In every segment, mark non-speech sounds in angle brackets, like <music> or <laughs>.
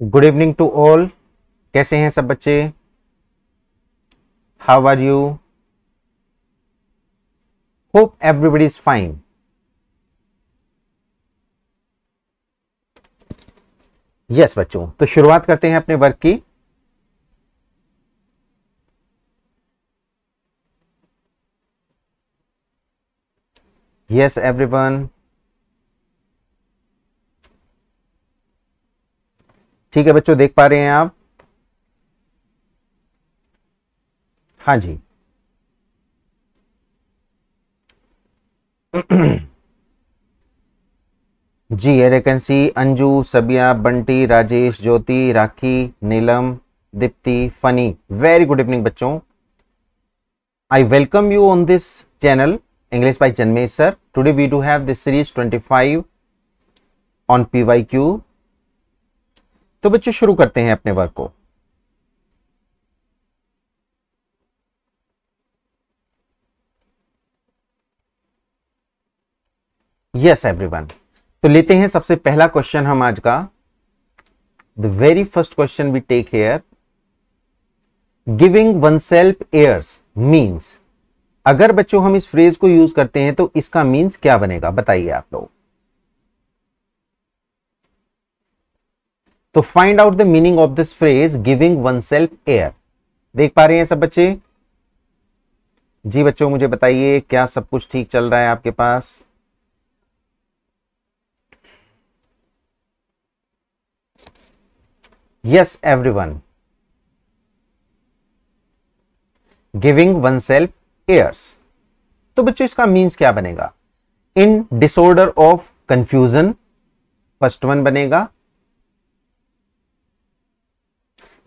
Good evening to all कैसे हैं सब बच्चे how are you hope everybody is fine yes बच्चों तो शुरुआत करते हैं अपने वर्क की यस एवरीवन ठीक है बच्चों देख पा रहे हैं आप हाँ जी जी ये रेकेंसी Anju Sabiya Bunty Rajesh Jyoti Rakhi Neelam Deepti Phani very good evening बच्चों I welcome you on this channel English by Janmesh sir today we do have this series 25 on P Y Q तो बच्चे शुरू करते हैं अपने वर्क को यस एवरीवन तो लेते हैं सबसे पहला क्वेश्चन हम आज का the very first question we take here giving oneself airs means अगर बच्चों हम इस फ्रेज को यूज करते हैं तो इसका मीन्स क्या बनेगा बताइए आप लोग तो find out the meaning of this phrase giving oneself air देख पा रहे हैं सब बच्चे जी बच्चों मुझे बताइए क्या सब कुछ ठीक चल रहा है आपके पास yes everyone giving oneself airs तो बच्चों इसका मीन्स क्या बनेगा in disorder of confusion first one बनेगा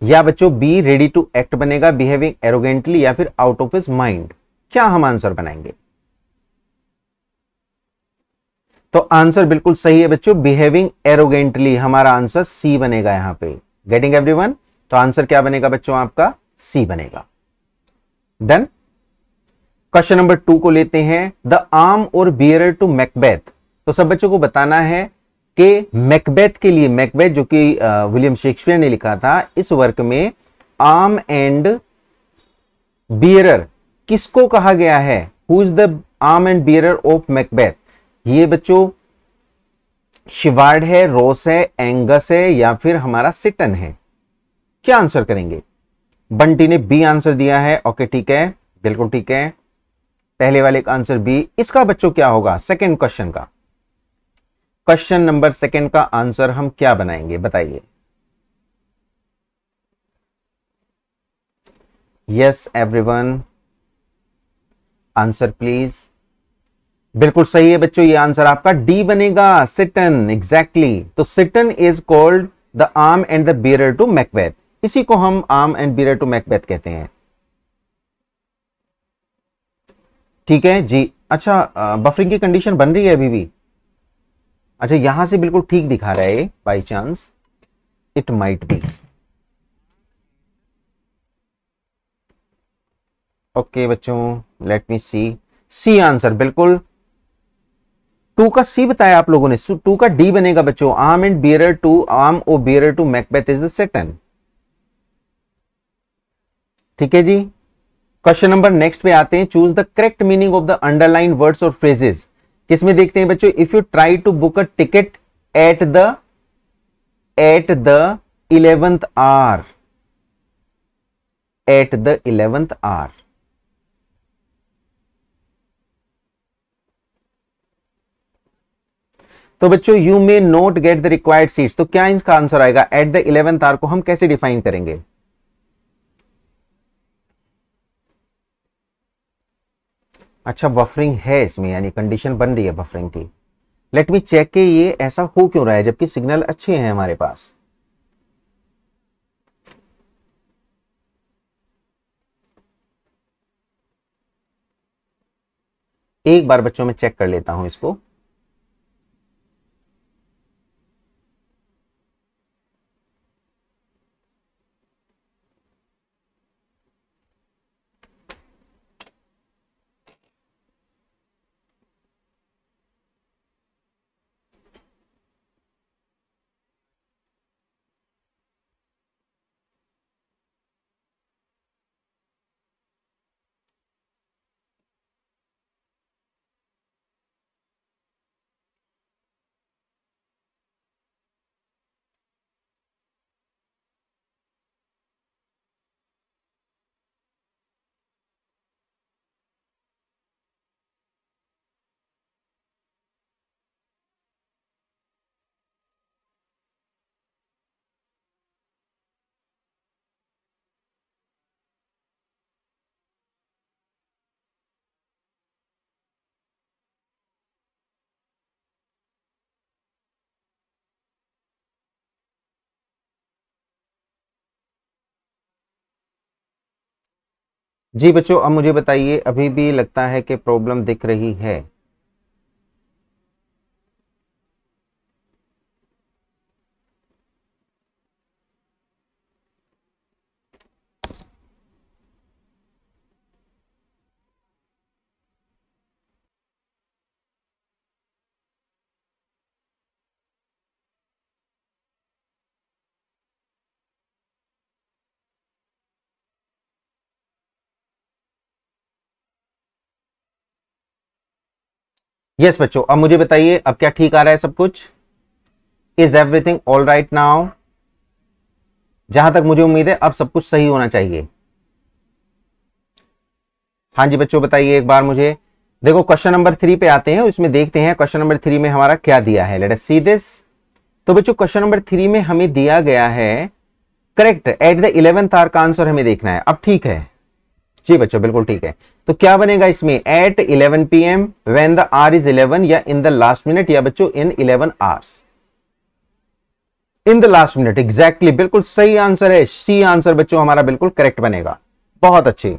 या बच्चों बी रेडी टू एक्ट बनेगा बिहेविंग एरोगेंटली या फिर आउट ऑफ हिज माइंड क्या हम आंसर बनाएंगे तो आंसर बिल्कुल सही है बच्चों बिहेविंग एरोगेंटली हमारा आंसर सी बनेगा यहां पे गेटिंग एवरीवन तो आंसर क्या बनेगा बच्चों आपका सी बनेगा डन क्वेश्चन नंबर टू को लेते हैं द आर्म और बियर टू मैकबेथ तो सब बच्चों को बताना है कि मैकबेथ के लिए मैकबेथ जो कि विलियम शेक्सपियर ने लिखा था इस वर्क में आम एंड बियरर किसको कहा गया है who is the arm and bearer of Macbeth ये बच्चों शिवार्ड है रोस है एंगस है या फिर हमारा सिटन है क्या आंसर करेंगे बंटी ने बी आंसर दिया है ओके ठीक है बिल्कुल ठीक है पहले वाले का आंसर बी इसका बच्चों क्या होगा सेकेंड क्वेश्चन का क्वेश्चन नंबर सेकंड का आंसर हम क्या बनाएंगे बताइए यस एवरीवन आंसर प्लीज बिल्कुल सही है बच्चों ये आंसर आपका डी बनेगा सिटन एग्जैक्टली exactly. तो Seyton is called the arm and the bear to Macbeth इसी को हम arm and bear to Macbeth कहते हैं ठीक है जी अच्छा बफरिंग की कंडीशन बन रही है अभी भी अच्छा यहां से बिल्कुल ठीक दिखा रहा है by chance it might be okay बच्चों let me see C answer बिल्कुल टू का सी बताया आप लोगों ने टू का डी बनेगा बच्चों आम and bear to arm or bear to Macbeth is the Seyton ठीक है जी क्वेश्चन नंबर नेक्स्ट पे आते हैं choose the correct meaning of the underline words और फ्रेजेस किसमें देखते हैं बच्चों if you try to book a ticket at the at the eleventh hour at the eleventh hour तो बच्चों you may not get the required seats तो क्या इसका आंसर आएगा एट द इलेवेंथ आर को हम कैसे डिफाइन करेंगे अच्छा बफरिंग है इसमें यानी कंडीशन बन रही है बफरिंग की लेट मी चेक के ये ऐसा हो क्यों रहा है जबकि सिग्नल अच्छे हैं हमारे पास एक बार बच्चों में चेक कर लेता हूं इसको जी बच्चों अब मुझे बताइए अभी भी लगता है कि प्रॉब्लम दिख रही है यस बच्चो बच्चों अब मुझे बताइए अब क्या ठीक आ रहा है सब कुछ is everything all right now जहां तक मुझे उम्मीद है अब सब कुछ सही होना चाहिए हाँ जी बच्चों बताइए एक बार मुझे देखो क्वेश्चन नंबर थ्री पे आते हैं इसमें देखते हैं क्वेश्चन नंबर थ्री में हमारा क्या दिया है लेट अस सी दिस तो बच्चों क्वेश्चन नंबर थ्री में हमें दिया गया है correct at the eleventh hour का आंसर हमें देखना है अब ठीक है जी बच्चों बिल्कुल ठीक है तो क्या बनेगा इसमें at eleven P M when the hour is eleven या इन द लास्ट मिनट या बच्चों in eleven hours in the last minute exactly बिल्कुल सही आंसर है सी आंसर बच्चों हमारा बिल्कुल करेक्ट बनेगा बहुत अच्छे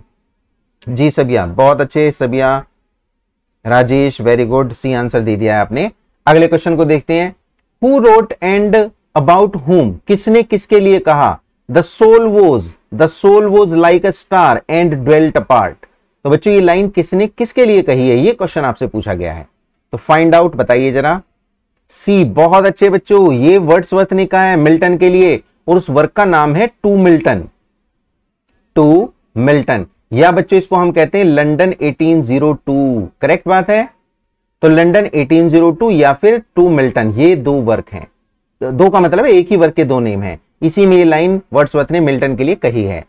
जी सबिया बहुत अच्छे Sabiya Rajesh very good C answer दे दिया है आपने अगले क्वेश्चन को देखते हैं who wrote and about whom किसने किसके लिए कहा the soul was the soul was like a star and dwelt apart तो बच्चों ये लाइन किसने किसके लिए कही है ये क्वेश्चन आपसे पूछा गया है तो फाइंड आउट बताइए जरा सी बहुत अच्छे बच्चों ये वर्ड्सवर्थ ने कहा है मिल्टन के लिए और उस वर्क का नाम है टू मिल्टन टू मिल्टन या बच्चों इसको हम कहते हैं लंडन 1802 करेक्ट बात है तो लंडन 1802 या फिर टू मिल्टन ये दो वर्क हैं दो का मतलब है एक ही वर्क के दो नेम हैं इसी में लाइन वर्ड्सवर्थ ने मिल्टन के लिए कही है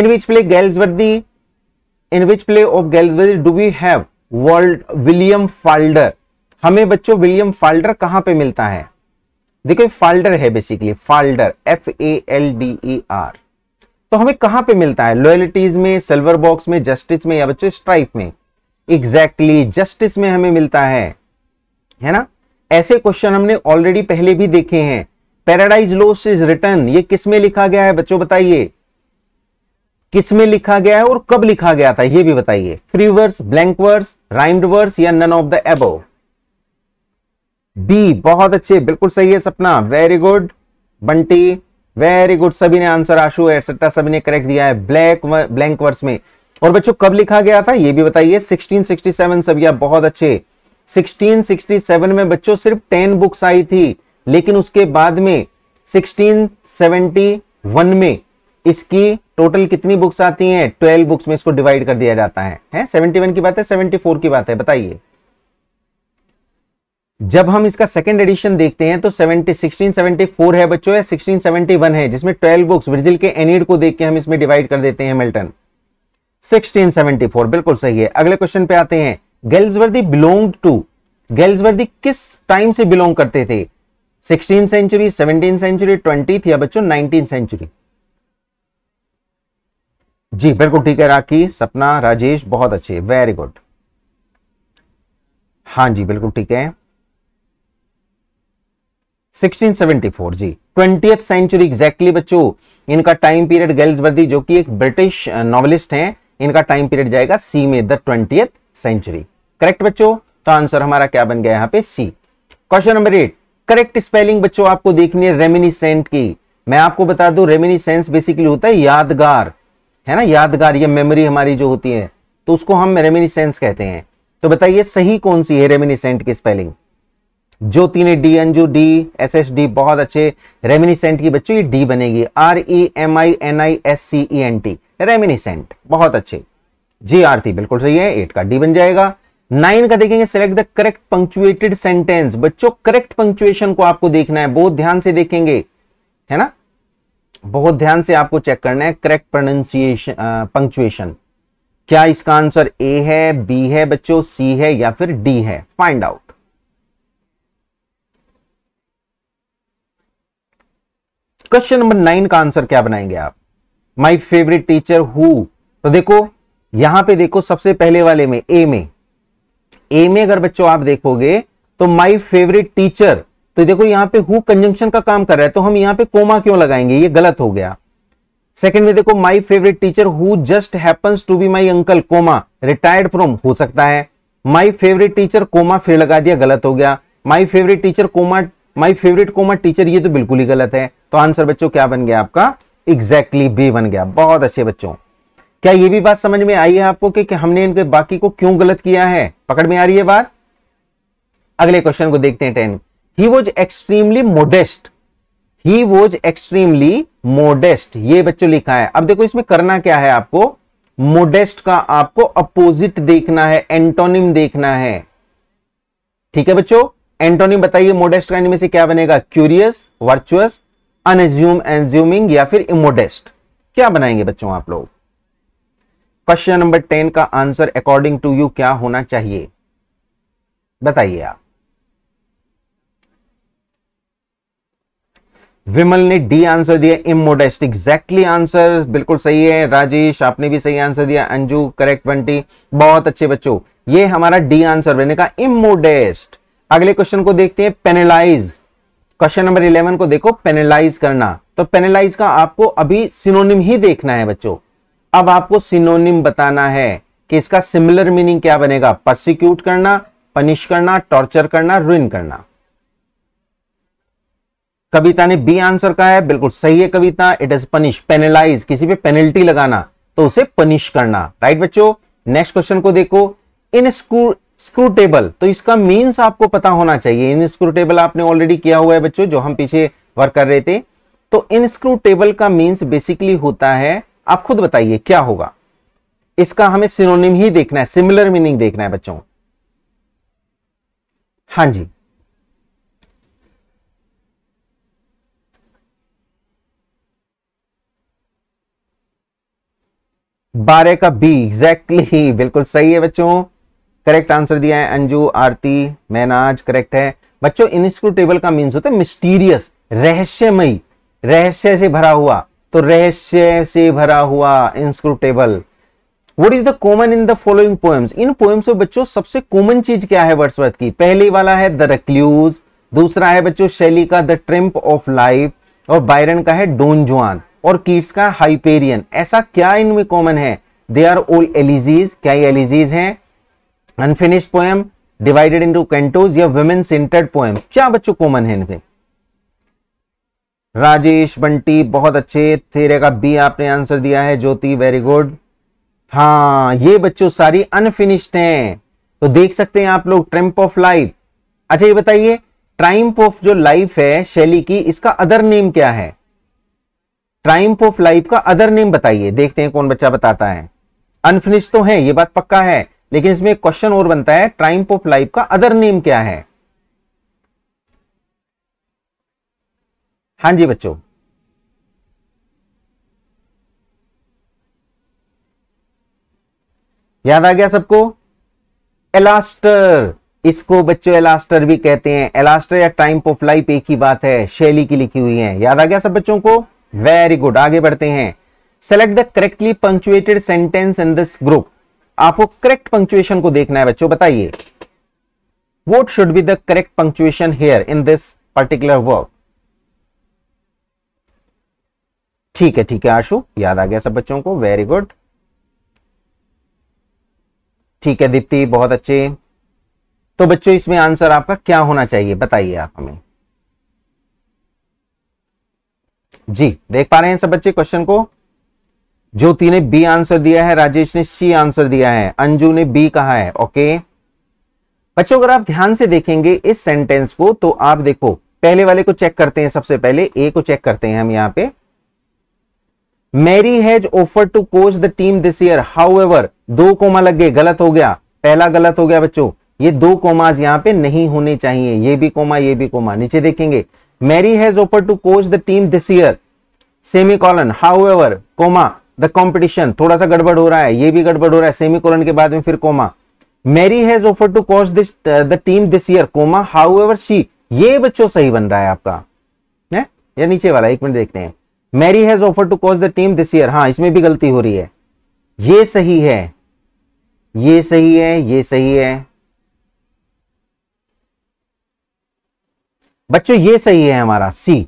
in which play Galsworthy in which play of Galsworthy do we have world William Falder हमें बच्चों विलियम फाल्डर कहां पे मिलता है देखो फाल्डर है basically Falder F A L D E R तो हमें कहां पे मिलता है लॉयलिटीज में सिल्वर बॉक्स में जस्टिस में या बच्चों स्ट्राइक में एग्जैक्टली exactly, जस्टिस में हमें मिलता है है ना ऐसे क्वेश्चन हमने ऑलरेडी पहले भी देखे हैं पैराडाइज लोस इज रिटर्न ये किस में लिखा गया है बच्चों बताइए किस में लिखा गया है और कब लिखा गया था ये भी बताइए free verse blank verse rhymed verse या none of the above B बहुत अच्छे बिल्कुल सही है Sapna very good Bunty very good सभी ने आंसर आशु एटसेट्रा सभी ने करेक्ट दिया है ब्लैक ब्लैंक वर्स में और बच्चों कब लिखा गया था ये भी बताइए 1667 सभी आप बहुत अच्छे 1667 में बच्चों सिर्फ 10 बुक्स आई थी लेकिन उसके बाद में 1671 में इसकी टोटल कितनी बुक्स आती हैं 12 बुक्स में इसको डिवाइड कर दिया जाता है हैं 71 की बात है 74 की बात है बताइए जब हम इसका सेकंड एडिशन देखते हैं तो 70 1674 है बच्चों या 1671 है जिसमें 12 बुक्स विरजिल के एनिड को देख के हम इसमें डिवाइड कर देते हैं मिल्टन 1674 बिल्कुल सही है अगले क्वेश्चन पे आते हैं गेल्सवर्दी बिलोंग टू गेल्सवर्दी किस टाइम से बिलोंग करते थे sixteen century seventeen century twenty या बच्चों नाइनटीन सेंचुरी जी बिल्कुल ठीक है राखी सपना राजेश बहुत अच्छे वेरी गुड हाँ जी बिल्कुल ठीक है 1674 जी ट्वेंटी सेंचुरी एग्जैक्टली बच्चों इनका टाइम पीरियड वर्दी जो कि एक ब्रिटिश नॉवलिस्ट हैं इनका टाइम पीरियड जाएगा सी में द ट्वेंटी सेंचुरी करेक्ट बच्चों तो आंसर हमारा क्या बन गया यहां पे C question number eight correct spelling बच्चों आपको देखनी है रेमिनिसेंट की मैं आपको बता दू रेमिनिसेंस बेसिकली होता है यादगार है ना यादगार या मेमोरी हमारी जो होती है तो उसको हम रेमिनिसेंस कहते हैं तो बताइए सही कौन सी है रेमिनिसेंट की स्पेलिंग ज्योति ने D Anju D S S D बहुत अच्छे रेमिनिसेंट की बच्चों ये डी बनेगी R E M I N I S C E N T reminiscent बहुत अच्छे जी आरती बिल्कुल सही है एट का डी बन जाएगा नाइन का देखेंगे select the correct punctuated sentence बच्चों करेक्ट पंक्चुएशन को आपको देखना है बहुत ध्यान से देखेंगे है ना बहुत ध्यान से आपको चेक करना है करेक्ट प्रोनाउंसिएशन पंक्चुएशन क्या इसका आंसर ए है बी है बच्चों सी है या फिर डी है find out question number nine का आंसर क्या बनाएंगे आप माई फेवरेट टीचर हु तो देखो यहां पे देखो सबसे पहले वाले में ए में ए में अगर बच्चों आप देखोगे तो माई फेवरेट टीचर तो देखो यहां पे हु कंजंक्शन का काम कर रहा है तो हम यहां पे कोमा क्यों लगाएंगे ये गलत हो गया सेकंड में देखो my favourite teacher who just happens to be my uncle comma retired from हो सकता है माय फेवरेट टीचर कोमा फिर लगा दिया गलत हो गया my favourite teacher comma my favourite comma teacher ये तो बिल्कुल ही गलत है तो आंसर बच्चों क्या बन गया आपका एग्जैक्टली exactly बी बन गया बहुत अच्छे बच्चों क्या ये भी बात समझ में आई है आपको कि, कि हमने इनके बाकी को क्यों गलत किया है पकड़ में आ रही है बात अगले क्वेश्चन को देखते हैं ten he was extremely modest he was extremely modest ये बच्चों लिखा है अब देखो इसमें करना क्या है आपको मोडेस्ट का आपको अपोजिट देखना है एंटोनिम देखना है ठीक है बच्चों एंटोनिम बताइए मोडेस्ट का इनमें से क्या बनेगा क्यूरियस वर्चुअस अनज्यूम एंज्यूमिंग या फिर इमोडेस्ट क्या बनाएंगे बच्चों आप लोग क्वेश्चन नंबर टेन का आंसर अकॉर्डिंग टू यू क्या होना चाहिए बताइए आप विमल ने डी आंसर दिया इमोडेस्ट एग्जैक्टली आंसर बिल्कुल सही है राजेश आपने भी सही आंसर दिया अंजू करेक्ट बंटी बहुत अच्छे बच्चों ये हमारा डी आंसर बने का इमोडेस्ट अगले क्वेश्चन को देखते हैं पेनेलाइज क्वेश्चन नंबर इलेवन को देखो पेनेलाइज करना तो पेनेलाइज का आपको अभी सिनोनिम ही देखना है बच्चों अब आपको सिनोनिम बताना है कि इसका सिमिलर मीनिंग क्या बनेगा परसिक्यूट करना पनिश करना टॉर्चर करना रुइन करना कविता ने बी आंसर कहा है बिल्कुल सही है Kavita it is punish penalize किसी पे पेनल्टी लगाना तो उसे पनिश करना राइट बच्चों नेक्स्ट क्वेश्चन को देखो इन स्क्रू स्क्रूटेबल तो इसका मीन्स आपको पता होना चाहिए इन स्क्रूटेबल आपने ऑलरेडी किया हुआ है बच्चों जो हम पीछे वर्क कर रहे थे तो इन स्क्रूटेबल का मीन्स बेसिकली होता है आप खुद बताइए क्या होगा इसका हमें सिनोनिम ही देखना है सिमिलर मीनिंग देखना है बच्चों हां जी बारह का बी एग्जैक्टली exactly, बिल्कुल सही है बच्चों करेक्ट आंसर दिया है अंजू आरती मैनाज करेक्ट है बच्चों इनस्क्रूटेबल का मीन्स होता है मिस्टीरियस रहस्यमयी रहस्य से भरा हुआ तो रहस्य से भरा हुआ inscrutable what is the common in the following poems in poems में बच्चों सबसे कॉमन चीज क्या है वर्ड्सवर्थ की पहली वाला है द रक्ल्यूज दूसरा है बच्चों शैली का द ट्रिम्प ऑफ लाइफ और बायरन का है डोन जुआन और कीट्स का हाइपेरियन ऐसा क्या इनमें कॉमन है दे आर ओल एलिजीज क्या एलिजीज है unfinished poem divided into cantos या वुमेन सेंटर्ड पोएम क्या बच्चों कॉमन है इनमें राजेश बंटी बहुत अच्छे तेरे का बी आपने आंसर दिया है ज्योति वेरी गुड हाँ ये बच्चों सारी अनफिनिश्ड हैं तो देख सकते हैं आप लोग ट्रम्प ऑफ लाइफ अच्छा ये बताइए ट्राइम्प ऑफ जो लाइफ है शैली की इसका अदर नेम क्या है ट्राइम्प ऑफ लाइफ का अदर नेम बताइए देखते हैं कौन बच्चा बताता है अनफिनिश तो है ये बात पक्का है लेकिन इसमें क्वेश्चन और बनता है ट्राइम्प ऑफ लाइफ का अदर नेम क्या है हाँ जी बच्चों याद आ गया सबको एलास्टर इसको बच्चों एलास्टर भी कहते हैं एलास्टर या टाइम ऑफ लाइफ एक ही बात है शैली की लिखी हुई है याद आ गया सब बच्चों को वेरी गुड आगे बढ़ते हैं select the correctly punctuated sentence in this group आपको करेक्ट पंक्चुएशन को देखना है बच्चों बताइए what should be the correct punctuation here in this particular work ठीक है ठीक है आशु याद आ गया सब बच्चों को वेरी गुड ठीक है दीप्ति बहुत अच्छे तो बच्चों इसमें आंसर आपका क्या होना चाहिए बताइए आप हमें जी देख पा रहे हैं सब बच्चे क्वेश्चन को ज्योति ने बी आंसर दिया है राजेश ने सी आंसर दिया है अंजू ने बी कहा है ओके बच्चों अगर आप ध्यान से देखेंगे इस सेंटेंस को तो आप देखो पहले वाले को चेक करते हैं सबसे पहले ए को चेक करते हैं हम यहां पर Mary has offer to coach the team this year ever though comma लग गए गलत हो गया पहला गलत हो गया बच्चों ये दो कोमाज यहां पे नहीं होने चाहिए ये भी कोमा ये भी कोमा नीचे देखेंगे Mary has offer to coach the team this year semicolon ever comma the competition थोड़ा सा गड़बड़ हो रहा है ये भी गड़बड़ हो रहा है सेमी कॉलन के बाद में फिर comma Mary has offer to coach this the team this year comma however she ये बच्चों सही बन रहा है आपका है या नीचे वाला एक मिनट देखते हैं Mary has offer to coach the team this year हाँ इसमें भी गलती हो रही है ये सही है ये सही है ये सही है बच्चों ये सही है हमारा C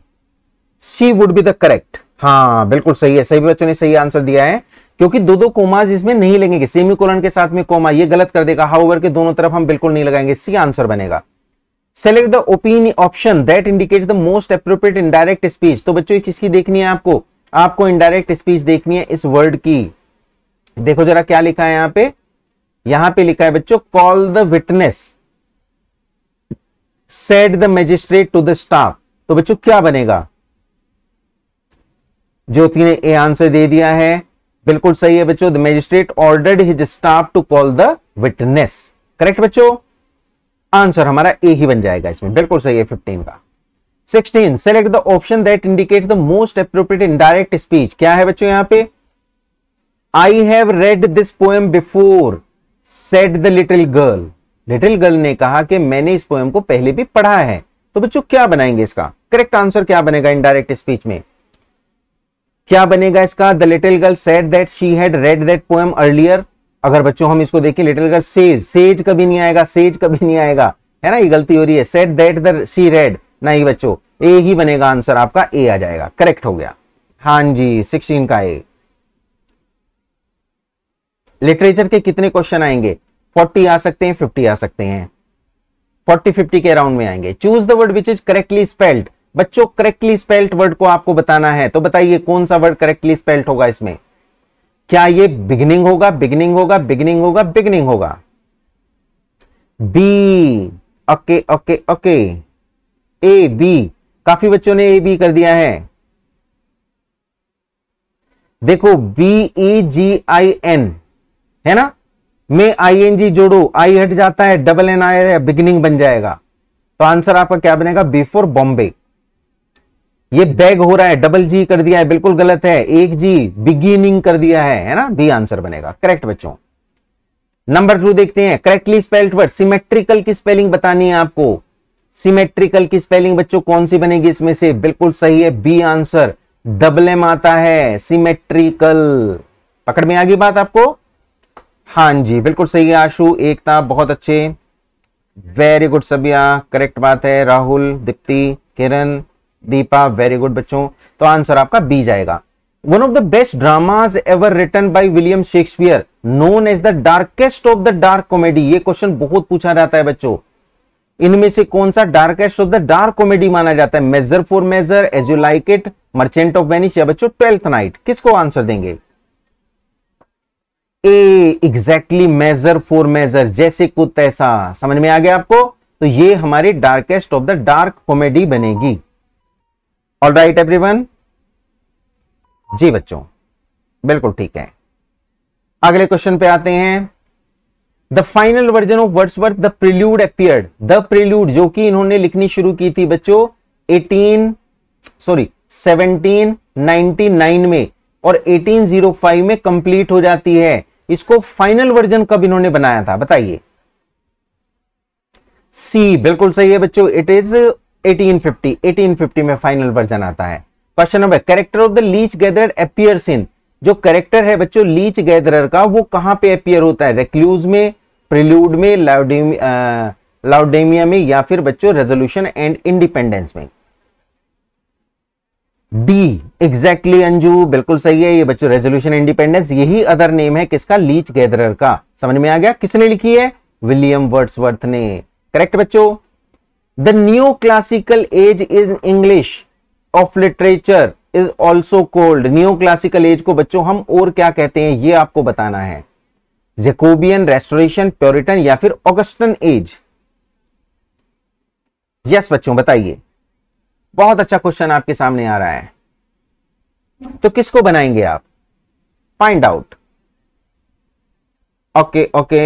C would be the correct हाँ बिल्कुल सही है सही बच्चों ने सही आंसर दिया है क्योंकि दो दो कोमाज इसमें नहीं लगेंगे सेमी कोलन के साथ में कोमा ये गलत कर देगा हाउवर के दोनों तरफ हम बिल्कुल नहीं लगाएंगे सी आंसर बनेगा select the opinion option that indicate the most appropriate indirect speech तो बच्चों एक चीज की देखनी है आपको आपको इनडायरेक्ट स्पीच देखनी है इस वर्ड की देखो जरा क्या लिखा है यहां पे यहां पे लिखा है बच्चों call the witness said the magistrate to the staff तो बच्चों क्या बनेगा ज्योति ने ए आंसर दे दिया है बिल्कुल सही है बच्चों the magistrate ordered his staff to call the witness correct बच्चों आंसर हमारा ए ही बन जाएगा इसमें बिल्कुल सही है फिफ्टीन का sixteen select the option that indicate the most appropriate indirect speech क्या है बच्चों यहां पे I have read this poem before said the little girl little girl ने कहा कि मैंने इस पोएम को पहले भी पढ़ा है तो बच्चों क्या बनाएंगे इसका करेक्ट आंसर क्या बनेगा इनडायरेक्ट स्पीच में क्या बनेगा इसका the little girl said that she had read that poem earlier अगर बच्चों हम इसको देखें लिटिल गर्ल सेज सेज कभी नहीं आएगा सेज कभी नहीं आएगा है ना ये गलती हो रही है said that the C read नहीं बच्चों ए ही बनेगा आंसर आपका ए आ जाएगा करेक्ट हो गया हां जी सिक्सटीन का ए लिटरेचर के कितने क्वेश्चन आएंगे फोर्टी आ सकते हैं फिफ्टी आ सकते हैं फोर्टी फिफ्टी के अराउंड में आएंगे choose the word which is correctly spelled बच्चों करेक्टली स्पेल्ड वर्ड को आपको बताना है तो बताइए कौन सा वर्ड करेक्टली स्पेल्ड होगा इसमें क्या ये बिगनिंग होगा बिगनिंग होगा बिगनिंग होगा बिगनिंग होगा B okay okay okay A B काफी बच्चों ने ए बी कर दिया है देखो B E ji I N है ना मैं आई एन जी जोड़ो आई हट जाता है डबल एन आया बिगनिंग बन जाएगा तो आंसर आपका क्या बनेगा बिफोर बॉम्बे ये बैग हो रहा है डबल जी कर दिया है बिल्कुल गलत है एक जी बिगिनिंग कर दिया है है ना बी आंसर बनेगा करेक्ट बच्चों नंबर टू देखते हैं करेक्टली स्पेल्ड वर्ड सिमेट्रिकल की स्पेलिंग बतानी है आपको सिमेट्रिकल की स्पेलिंग बच्चों कौन सी बनेगी इसमें से बिल्कुल सही है बी आंसर डबल एम आता है सिमेट्रिकल पकड़ में आ गई बात आपको हां जी बिल्कुल सही है आशु एकता बहुत अच्छे वेरी गुड सबिया करेक्ट बात है राहुल दीप्ति किरण दीपा वेरी गुड बच्चों तो आंसर आपका बी जाएगा one of the best dramas ever written by William Shakespeare known as the darkest of the dark comedy ये क्वेश्चन बहुत पूछा जाता है बच्चों इनमें से कौन सा darkest of the dark comedy माना जाता है measure for measure as you like it merchant of Venice या बच्चों ट्वेल्थ नाइट किसको आंसर देंगे ए एग्जैक्टली मेजर फॉर मेजर जैसे कुछ तैसा समझ में आ गया आपको तो ये हमारी darkest of the dark comedy बनेगी ऑल राइट एवरीवन जी बच्चों बिल्कुल ठीक है अगले क्वेश्चन पे आते हैं the final version of Wordsworth the Prelude appeared the Prelude जो कि इन्होंने लिखनी शुरू की थी बच्चों 18 सॉरी 1799 में और 1805 में कंप्लीट हो जाती है इसको फाइनल वर्जन कब इन्होंने बनाया था बताइए सी बिल्कुल सही है बच्चों इट इज 1850 1850 में फाइनल वर्जन आता है question number character of the leech gatherer appear in जो कैरेक्टर है बच्चों लीच गैदर का वो कहां पे अपियर होता है रेक्लूज में प्रिल्यूड में लाउडेमिया में या फिर बच्चों रेजोल्यूशन एंड इंडिपेंडेंस में डी एग्जैक्टली अंजू बिल्कुल सही है ये बच्चों रेजोल्यूशन इंडिपेंडेंस यही अदर नेम है किसका लीच गैदर का समझ में आ गया किसने लिखी है विलियम वर्ड्सवर्थ ने करेक्ट बच्चों new classical age is English of literature is also called new classical age को बच्चों हम और क्या कहते हैं ये आपको बताना है जेकोबियन रेस्टोरेशन प्योरिटन या फिर ऑगस्टन एज यस बच्चों बताइए बहुत अच्छा क्वेश्चन आपके सामने आ रहा है तो किसको बनाएंगे आप find out okay okay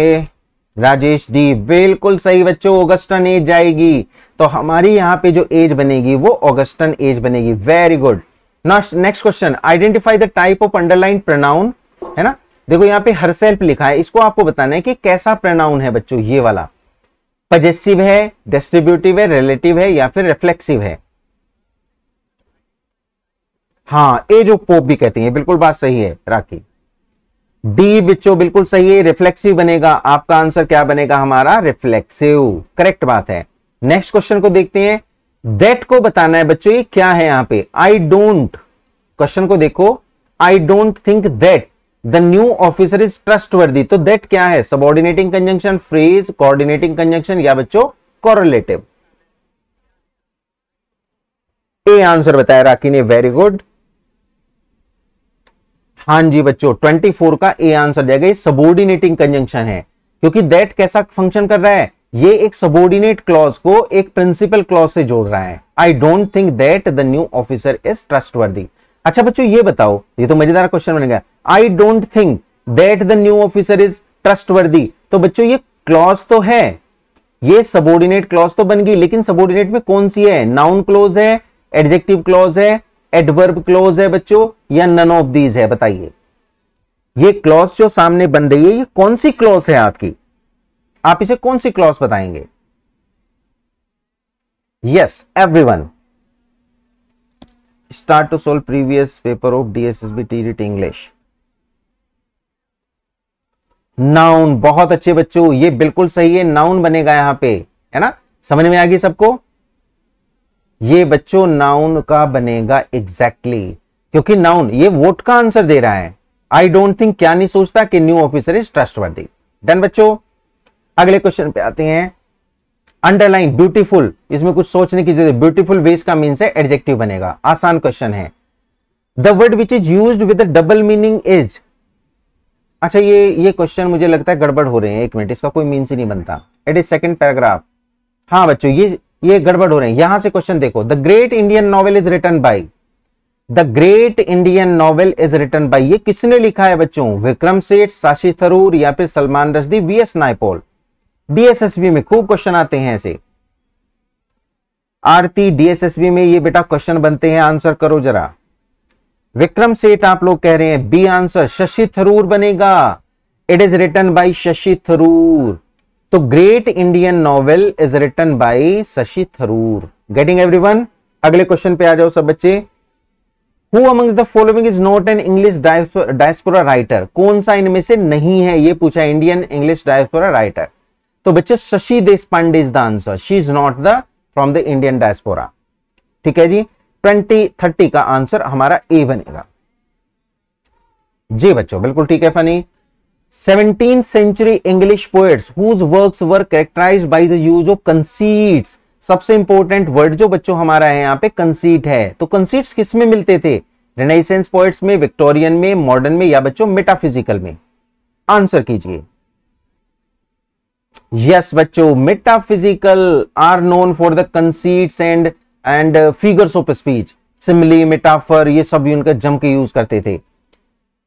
Rajesh D बिल्कुल सही बच्चों ऑगस्टन एज जाएगी तो हमारी यहाँ पे जो एज बनेगी वो ऑगस्टन एज बनेगी very good next question identify the type of underline pronoun है ना देखो यहाँ पे हर सेल्फ लिखा है इसको आपको बताना है कि कैसा प्रनाउन है बच्चों ये वाला पजेसिव है डिस्ट्रीब्यूटिव है रिलेटिव है या फिर रिफ्लेक्सिव है हाँ एज जो पोप भी कहते हैं बिल्कुल बात सही है राखी डी बिच्चो बिल्कुल सही है रिफ्लेक्सिव बनेगा आपका आंसर क्या बनेगा हमारा रिफ्लेक्सिव करेक्ट बात है नेक्स्ट क्वेश्चन को देखते हैं दैट को बताना है बच्चों ये क्या है यहां पे आई डोंट क्वेश्चन को देखो I don't think that the new officer is trustworthy तो दैट क्या है subordinating conjunction phrase coordinating conjunction या बच्चों कॉरलेटिव ए आंसर बताया राखी ने वेरी गुड हाँ जी बच्चों 24 का ए आंसर जाएगा ये सबोर्डिनेटिंग कंजंक्शन है क्योंकि दैट कैसा फंक्शन कर रहा है ये एक सबोर्डिनेट क्लॉज को एक प्रिंसिपल क्लॉज से जोड़ रहा है I don't think that the new officer is worthy अच्छा बच्चों ये बताओ ये तो मजेदार क्वेश्चन बनेगा I don't think that the new officer is worthy तो बच्चों ये क्लॉज तो है ये सबोर्डिनेट क्लॉज तो बन गई लेकिन सबोर्डिनेट में कौन सी है नाउन क्लॉज है एडजेक्टिव क्लॉज है एडवर्ब क्लोज है बच्चों या नन ऑफ दीज है बताइए ये क्लॉज जो सामने बन रही है ये कौन सी क्लॉज है आपकी आप इसे कौन सी क्लॉज बताएंगे yes everyone start to solve previous paper of DSSB written English noun बहुत अच्छे बच्चों ये बिल्कुल सही है नाउन बनेगा यहां पे है ना समझ में आ गई सबको ये बच्चों नाउन का बनेगा एग्जैक्टली exactly. क्योंकि नाउन ये वोट का आंसर दे रहा है आई डोंट थिंक क्या नहीं सोचता कि new officer is worthy done बच्चो अगले क्वेश्चन पे आते हैं अंडरलाइन ब्यूटीफुल इसमें कुछ सोचने की जरूरत ब्यूटीफुल वेज का मीन है एडजेक्टिव बनेगा आसान क्वेश्चन है the word which is use with double meaning is अच्छा ये ये क्वेश्चन मुझे लगता है गड़बड़ हो रहे हैं एक मिनट इसका कोई मीन्स ही नहीं बनता इट इज सेकेंड पैराग्राफ हाँ बच्चों ये ये गड़बड़ हो रहे हैं यहां से क्वेश्चन देखो the great Indian novel is written by the great Indian novel is written by ये किसने लिखा है बच्चों विक्रम सेठ शाशि थरूर या फिर Salman Rushdie V S Naipaul DSSB में खूब क्वेश्चन आते हैं ऐसे आरती डीएसएसबी में ये बेटा क्वेश्चन बनते हैं आंसर करो जरा विक्रम सेठ आप लोग कह रहे हैं बी आंसर शशि थरूर बनेगा it is written by Shashi Tharoor तो great Indian novel is written by Shashi Tharoor getting everyone अगले क्वेश्चन पे आ जाओ सब बच्चे who among the following is not an English diaspora writer कौन सा इनमें से नहीं है ये पूछा इंडियन इंग्लिश डायस्पोरा राइटर तो बच्चे Shashi Deshpande is the answer she is not the from the Indian diaspora ठीक है जी ट्वेंटी थर्टी का आंसर हमारा ए बनेगा जी बच्चों बिल्कुल ठीक है funny 17th century English poets whose works were characterized by the use of conceits. सबसे इंपॉर्टेंट वर्ड जो बच्चों हमारा है यहाँ पे कंसीट है तो कंसीट्स किस में मिलते थे रेनाइसेंस पोइट्स में विक्टोरियन में मॉडर्न में या बच्चों मेटाफिजिकल में आंसर कीजिए यस बच्चों metaphysical are known for the conceits and and figures of speech simile metaphor ये सब भी उनका जम के यूज करते थे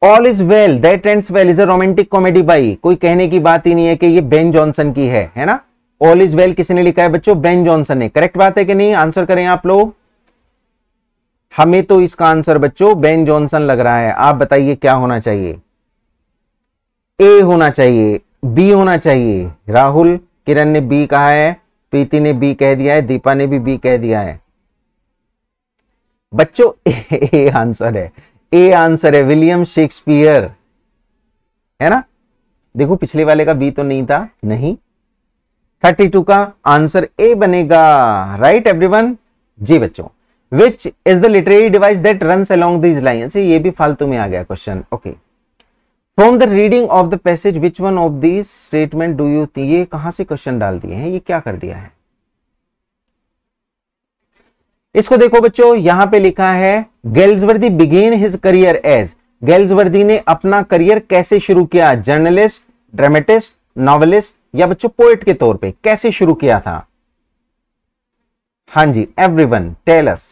all is well that end well is a romantic comedy by कोई कहने की बात ही नहीं है कि ये बेन जॉनसन की है है ना ऑल इज वेल किसी ने लिखा है बच्चों बेन जॉनसन ने करेक्ट बात है कि नहीं आंसर करें आप लोग हमें तो इसका आंसर बच्चों बेन जॉनसन लग रहा है आप बताइए क्या होना चाहिए ए होना चाहिए बी होना चाहिए राहुल किरण ने बी कहा है प्रीति ने बी कह दिया है दीपा ने भी बी कह दिया है बच्चों ए <laughs> आंसर है ए आंसर है विलियम शेक्सपियर है ना देखो पिछले वाले का बी तो नहीं था नहीं 32 का आंसर ए बनेगा राइट एवरीवन जी बच्चों which is the literary device that run along these line ये भी फालतू में आ गया question okay from the reading of the passage which one of these statement do you ये कहां से क्वेश्चन डाल दिए हैं ये क्या कर दिया है इसको देखो बच्चों यहां पे लिखा है Galsworthy began his career as Galsworthy ने अपना करियर कैसे शुरू किया जर्नलिस्ट ड्रामेटिस्ट नॉवलिस्ट या बच्चों पोएट के तौर पे कैसे शुरू किया था हां जी एवरीवन टेलस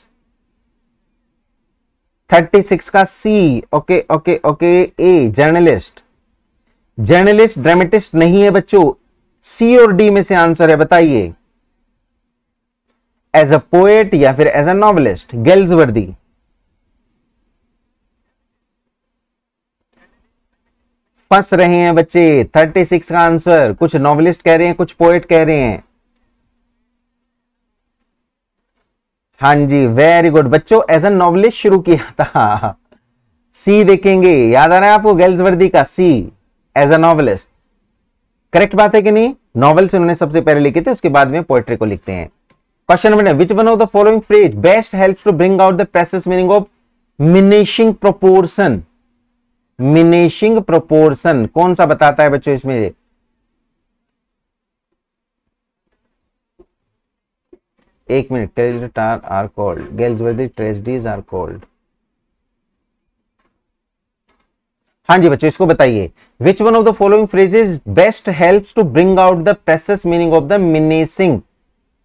36 का C okay okay okay A journalist journalist dramatist नहीं है बच्चों सी और डी में से आंसर है बताइए एज अ पोएट या फिर एज अ नॉवलिस्ट गेल्सवर्दी फंस रहे हैं बच्चे 36 का आंसर कुछ नॉवलिस्ट कह रहे हैं कुछ पोएट कह रहे हैं हां जी वेरी गुड बच्चों एज अ नॉवलिस्ट शुरू किया था सी देखेंगे याद आ रहा है आपको वर्दी का C as a novelist correct बात है कि नहीं नॉवल्स उन्होंने सबसे पहले लिखे थे उसके बाद में पोएट्री को लिखते हैं question number which one of the following phrase best help to bring out the precise meaning of diminishing proportion diminishing proportion कौन सा बताता है बच्चों इसमें एक minute are are called girls tragedies are called हां जी बच्चों इसको बताइए which one of the following phrases best help to bring out the precise meaning of the diminishing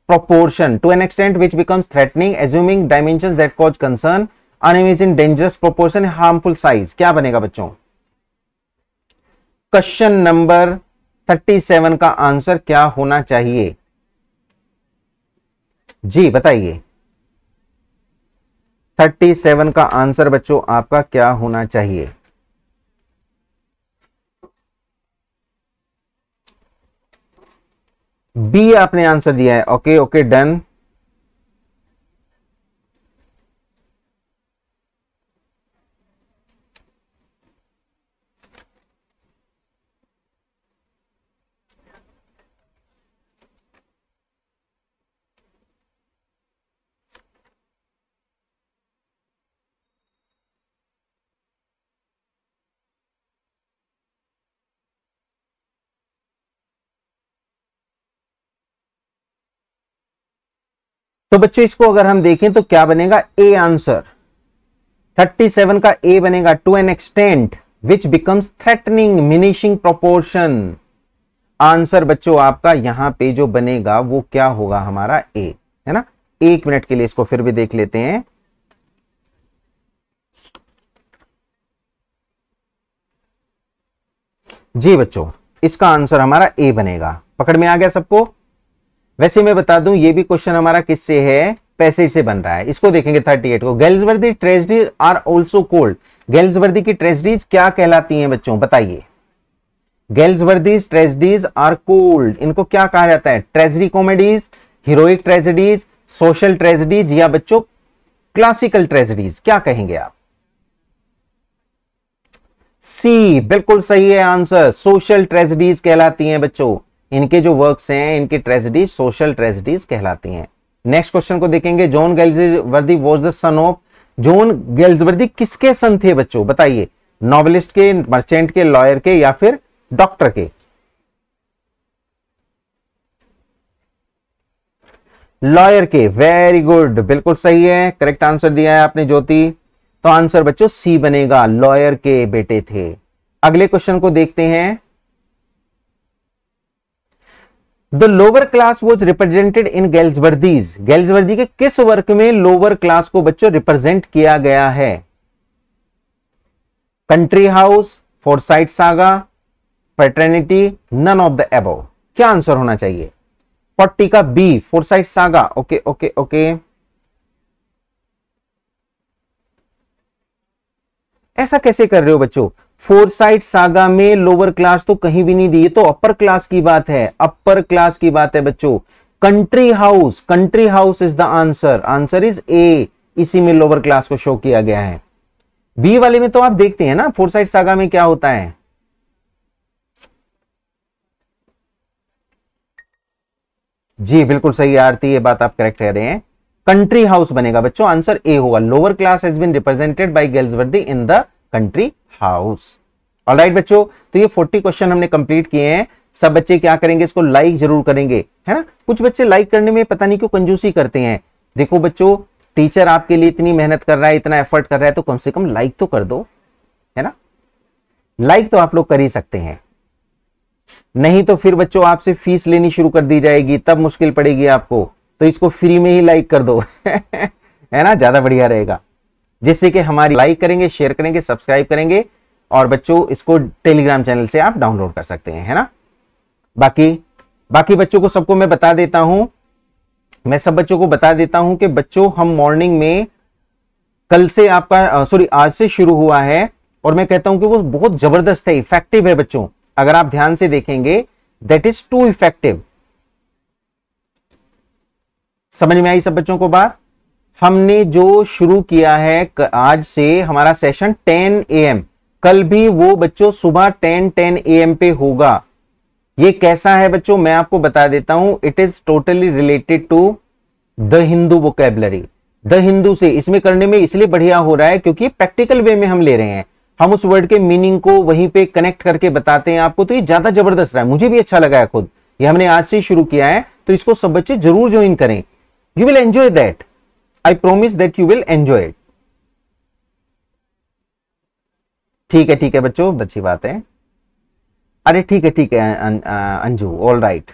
proportion to an extent which becomes threatening assuming dimensions that cause concern unimagined dangerous proportion harmful size kya banega bachcho question number 37 ka answer kya hona chahiye ji bataiye 37 ka answer bachcho aapka kya hona chahiye B आपने answer दिया है okay okay done तो बच्चों इसको अगर हम देखें तो क्या बनेगा ए आंसर 37 का ए बनेगा to an extent which becomes threatening diminishing proportion answer बच्चों आपका यहां पे जो बनेगा वो क्या होगा हमारा ए है ना एक मिनट के लिए इसको फिर भी देख लेते हैं जी बच्चों इसका आंसर हमारा ए बनेगा पकड़ में आ गया सबको वैसे मैं बता दूं ये भी क्वेश्चन हमारा किससे है पैसेज से बन रहा है इसको देखेंगे थर्टी एट को Galsworthy tragedies are also called वर्दी की ट्रेजडीज क्या कहलाती हैं बच्चों बताइए वर्दीज ट्रेजडीज आर कोल्ड इनको क्या कहा जाता है tragedy comedies heroic tragedies social tragedies या बच्चों क्लासिकल ट्रेजडीज क्या कहेंगे आप सी बिल्कुल सही है आंसर सोशल ट्रेजडीज कहलाती हैं बच्चों इनके जो वर्क्स हैं इनकी ट्रेजिडीज सोशल ट्रेजिडीज कहलाती हैं नेक्स्ट क्वेश्चन को देखेंगे John Galsworthy was the son of John Galsworthy किसके सन थे बच्चों बताइए नॉवलिस्ट के मर्चेंट के लॉयर के या फिर डॉक्टर के लॉयर के वेरी गुड बिल्कुल सही है करेक्ट आंसर दिया है आपने ज्योति तो आंसर बच्चों सी बनेगा लॉयर के बेटे थे अगले क्वेश्चन को देखते हैं the lower class was represented in Galsworthy's Galsworthy के किस वर्क में लोअर क्लास को बच्चों रिप्रेजेंट किया गया है country house Forsyte Saga paternity none of the above क्या आंसर होना चाहिए फोर्टी का B Forsyte Saga okay okay okay ऐसा कैसे कर रहे हो बच्चों फोर साइड सागा में लोअर क्लास तो कहीं भी नहीं दी ये तो अपर क्लास की बात है अपर क्लास की बात है बच्चों country house country house is the answer answer is A इसी में लोअर क्लास को शो किया गया है बी वाले में तो आप देखते हैं ना फोर साइड सागा में क्या होता है जी बिल्कुल सही आरती ये बात आप करेक्ट कह रहे हैं कंट्री हाउस बनेगा बच्चों आंसर ए होगा lower class has been represented by Galsworthy in the country house और राइट बच्चों तो ये 40 क्वेश्चन हमने कंप्लीट किए हैं सब बच्चे क्या करेंगे इसको लाइक जरूर करेंगे है ना कुछ बच्चे लाइक करने में पता नहीं क्यों कंजूसी करते हैं देखो बच्चों टीचर आपके लिए इतनी मेहनत कर रहा है इतना एफर्ट कर रहा है तो कम से कम लाइक तो कर दो है ना लाइक तो आप लोग कर ही सकते हैं नहीं तो फिर बच्चों आपसे फीस लेनी शुरू कर दी जाएगी तब मुश्किल पड़ेगी आपको तो इसको फ्री में ही लाइक कर दो <laughs> है ना ज्यादा बढ़िया रहेगा जिससे कि हमारी लाइक करेंगे शेयर करेंगे सब्सक्राइब करेंगे और बच्चों इसको टेलीग्राम चैनल से आप डाउनलोड कर सकते हैं है ना बाकी बाकी बच्चों को सबको मैं बता देता हूं मैं सब बच्चों को बता देता हूं कि बच्चों हम मॉर्निंग में कल से आपका सॉरी आज से शुरू हुआ है और मैं कहता हूं कि वो बहुत जबरदस्त है इफेक्टिव है बच्चों अगर आप ध्यान से देखेंगे दैट इज टू इफेक्टिव समझ में आई सब बच्चों को बात हमने जो शुरू किया है आज से हमारा सेशन 10 एम कल भी वो बच्चों सुबह 10 10 एम पे होगा ये कैसा है बच्चों मैं आपको बता देता हूं it is totally related to the Hindu vocabulary the Hindu से इसमें करने में इसलिए बढ़िया हो रहा है क्योंकि प्रैक्टिकल वे में हम ले रहे हैं हम उस वर्ड के मीनिंग को वहीं पे कनेक्ट करके बताते हैं आपको तो ये ज्यादा जबरदस्त रहा है मुझे भी अच्छा लगा है खुद ये हमने आज से शुरू किया है तो इसको सब बच्चे जरूर ज्वाइन करें you will enjoy that I promise that you will enjoy it ठीक है ठीक है बच्चों अच्छी बात है अरे ठीक है ठीक है um, um, Anju all right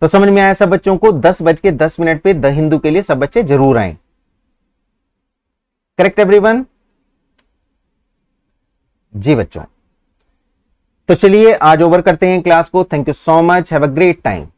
तो समझ में आया सब बच्चों को दस बज के दस मिनट पे द हिंदू के लिए सब बच्चे जरूर आए करेक्ट एवरीवन जी बच्चों तो चलिए आज ओवर करते हैं क्लास को thank you so much have a great time